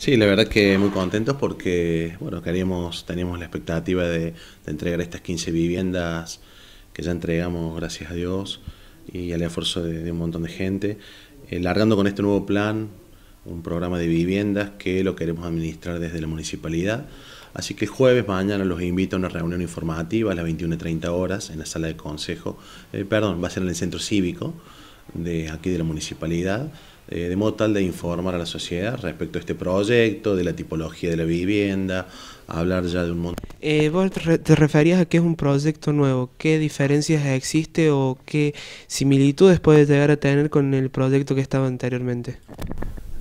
Sí, la verdad que muy contentos porque, bueno, queríamos, teníamos la expectativa de, entregar estas 15 viviendas que ya entregamos, gracias a Dios, y al esfuerzo de, un montón de gente. Eh, largando con este nuevo plan, un programa de viviendas que lo queremos administrar desde la municipalidad. Así que jueves mañana los invito a una reunión informativa a las 21.30 horas en la sala de consejo, eh, perdón, va a ser en el centro cívico de aquí de la municipalidad, eh, de modo tal de informar a la sociedad respecto a este proyecto, de la tipología de la vivienda, hablar ya de un montón. Eh, vos te referías a que es un proyecto nuevo, ¿qué diferencias existe o qué similitudes puede llegar a tener con el proyecto que estaba anteriormente?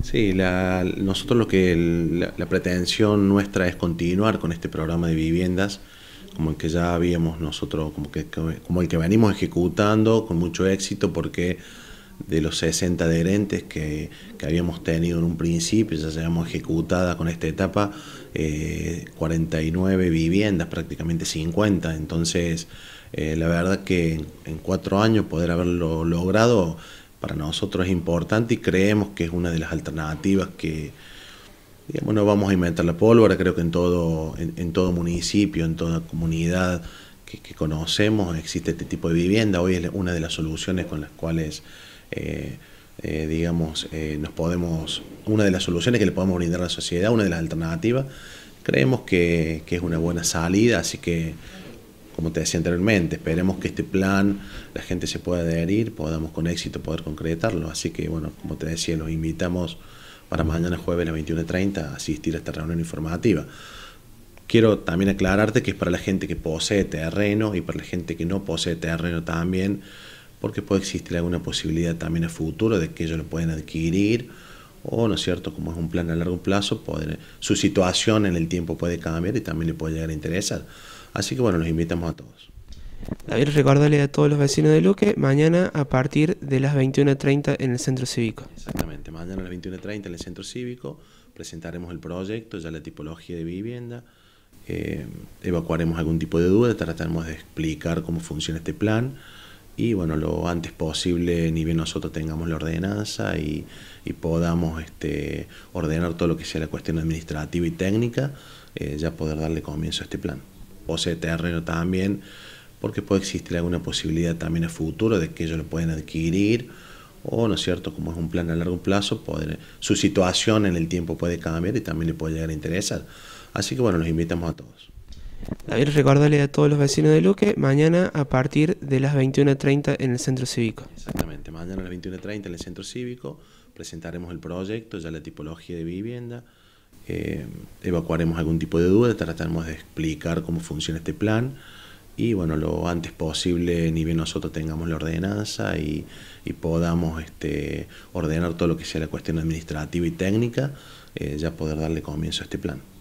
Sí, nosotros lo que la, pretensión nuestra es continuar con este programa de viviendas, como el que ya habíamos nosotros, como, que, como el que venimos ejecutando con mucho éxito, porque de los 60 adherentes que, habíamos tenido en un principio, ya llevamos ejecutada con esta etapa 49 eh, viviendas, prácticamente 50. Entonces, eh, la verdad que en, cuatro años poder haberlo logrado para nosotros es importante y creemos que es una de las alternativas que, digamos, no vamos a inventar la pólvora, creo que en todo, en, todo municipio, en toda comunidad que, conocemos existe este tipo de vivienda, hoy es una de las soluciones con las cuales eh, eh, digamos, eh, nos podemos, una de las soluciones que le podemos brindar a la sociedad, una de las alternativas, creemos que, que es una buena salida, así que, como te decía anteriormente, esperemos que este plan la gente se pueda adherir, podamos con éxito poder concretarlo, así que, bueno, como te decía, los invitamos para mañana jueves a las 21.30 a asistir a esta reunión informativa. Quiero también aclararte que es para la gente que posee terreno y para la gente que no posee terreno también, porque puede existir alguna posibilidad también a futuro de que ellos lo pueden adquirir o, ¿no es cierto?, como es un plan a largo plazo, poder, su situación en el tiempo puede cambiar y también le puede llegar a interesar. Así que bueno, los invitamos a todos. David, recordarle a todos los vecinos de Luque, mañana a partir de las 21.30 en el Centro Cívico. Exactamente, mañana a las 21.30 en el Centro Cívico presentaremos el proyecto, ya la tipología de vivienda, eh, evacuaremos algún tipo de duda, trataremos de explicar cómo funciona este plan y bueno, lo antes posible, ni bien nosotros tengamos la ordenanza y, podamos este, ordenar todo lo que sea la cuestión administrativa y técnica, eh, ya poder darle comienzo a este plan. Posee este terreno también, porque puede existir alguna posibilidad también a futuro de que ellos lo puedan adquirir o no es cierto, como es un plan a largo plazo, poder, su situación en el tiempo puede cambiar y también le puede llegar a interesar. Así que bueno, los invitamos a todos. David, recordarle a todos los vecinos de Luque, mañana a partir de las 21.30 en el Centro Cívico. Exactamente, mañana a las 21.30 en el Centro Cívico presentaremos el proyecto, ya la tipología de vivienda, eh, evacuaremos algún tipo de duda, trataremos de explicar cómo funciona este plan y bueno, lo antes posible, ni bien nosotros tengamos la ordenanza y, podamos este, ordenar todo lo que sea la cuestión administrativa y técnica, eh, ya poder darle comienzo a este plan.